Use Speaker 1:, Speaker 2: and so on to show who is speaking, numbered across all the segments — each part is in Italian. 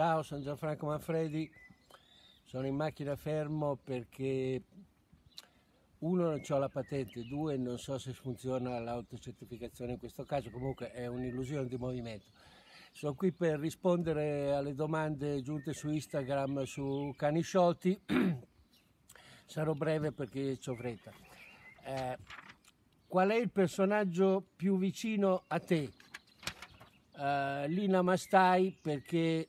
Speaker 1: Ciao, sono Gianfranco Manfredi, sono in macchina fermo perché uno non ho la patente, due non so se funziona l'autocertificazione in questo caso, comunque è un'illusione di movimento. Sono qui per rispondere alle domande giunte su Instagram su cani sciolti, sarò breve perché ho fretta. Eh, qual è il personaggio più vicino a te? Uh, Lina Mastai perché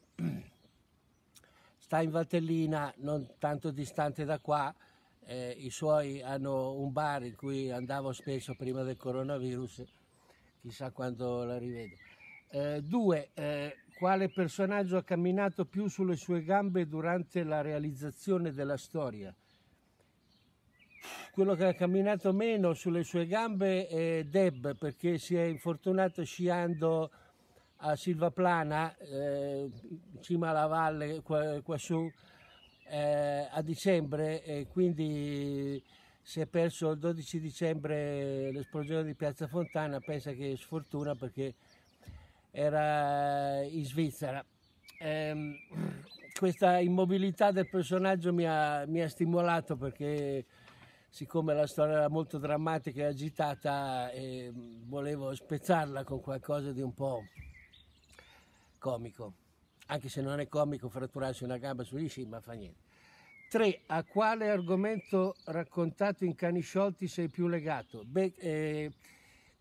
Speaker 1: sta in Valtellina, non tanto distante da qua, eh, i suoi hanno un bar in cui andavo spesso prima del coronavirus, chissà quando la rivedo. Eh, due, eh, quale personaggio ha camminato più sulle sue gambe durante la realizzazione della storia? Quello che ha camminato meno sulle sue gambe è Deb perché si è infortunato sciando a Silvaplana, eh, in cima alla valle, qua, qua su, eh, a dicembre e quindi si è perso il 12 dicembre l'esplosione di Piazza Fontana, pensa che sfortuna perché era in Svizzera. Eh, questa immobilità del personaggio mi ha, mi ha stimolato perché siccome la storia era molto drammatica e agitata, eh, volevo spezzarla con qualcosa di un po' comico, anche se non è comico fratturarsi una gamba sugli sci, ma fa niente. 3. A quale argomento raccontato in Cani Sciolti sei più legato? Beh, eh,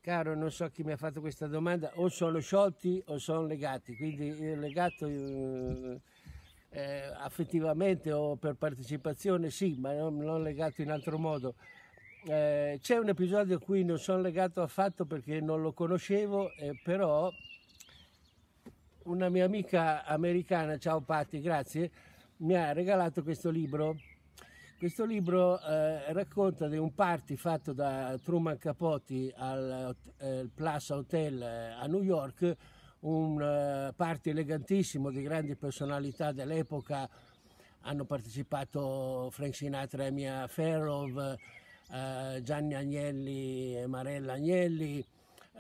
Speaker 1: caro, non so chi mi ha fatto questa domanda, o sono sciolti o sono legati, quindi eh, legato eh, eh, affettivamente o per partecipazione sì, ma non, non legato in altro modo. Eh, c'è un episodio a cui non sono legato affatto perché non lo conoscevo, eh, però una mia amica americana, ciao Patti, grazie, mi ha regalato questo libro. Questo libro eh, racconta di un party fatto da Truman Capote al eh, Plaza Hotel eh, a New York, un eh, party elegantissimo di grandi personalità dell'epoca. Hanno partecipato Frank Sinatra e Mia Ferrov, Gianni Agnelli e Marella Agnelli,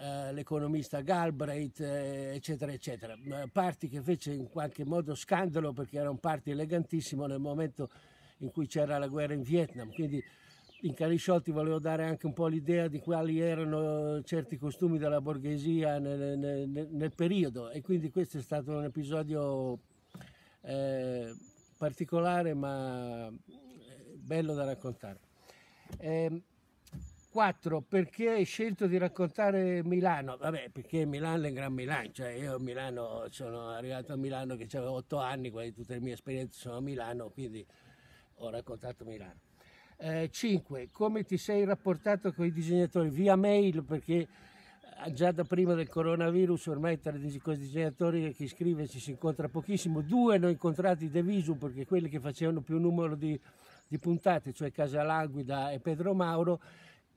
Speaker 1: eh, l'economista Galbraith, eh, eccetera, eccetera. Parti che fece in qualche modo scandalo perché era un party elegantissimo nel momento in cui c'era la guerra in Vietnam. Quindi in Carisciotti volevo dare anche un po' l'idea di quali erano certi costumi della borghesia nel, nel, nel periodo e quindi questo è stato un episodio eh, particolare ma eh, bello da raccontare. Eh, 4 perché hai scelto di raccontare Milano? Vabbè, perché Milano è in Gran Milano, cioè io a Milano sono arrivato a Milano che avevo 8 anni, quasi tutte le mie esperienze sono a Milano, quindi ho raccontato Milano. 5. Eh, come ti sei rapportato con i disegnatori? Via mail perché eh, già da prima del coronavirus ormai tra i disegnatori che scrive ci si incontra pochissimo. Due hanno incontrato i Deviso perché quelli che facevano più numero di, di puntate, cioè Casalanguida e Pedro Mauro,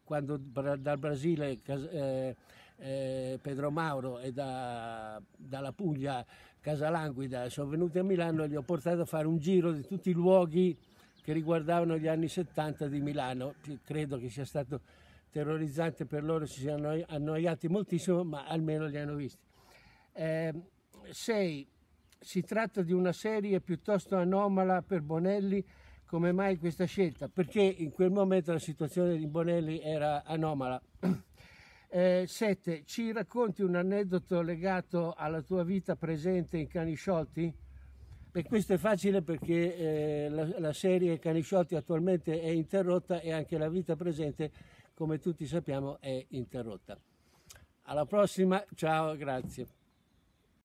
Speaker 1: quando dal Brasile eh, eh, Pedro Mauro e da, dalla Puglia Casalanguida sono venuti a Milano e li ho portati a fare un giro di tutti i luoghi che riguardavano gli anni 70 di Milano. Credo che sia stato terrorizzante per loro, si siano annoiati moltissimo, ma almeno li hanno visti. 6. Eh, si tratta di una serie piuttosto anomala per Bonelli come mai questa scelta? Perché in quel momento la situazione di Bonelli era anomala. 7. Eh, ci racconti un aneddoto legato alla tua vita presente in Cani Sciolti? Beh, questo è facile perché eh, la, la, serie Cani Sciolti attualmente è interrotta e anche la vita presente, come tutti sappiamo, è interrotta. Alla prossima, ciao, grazie.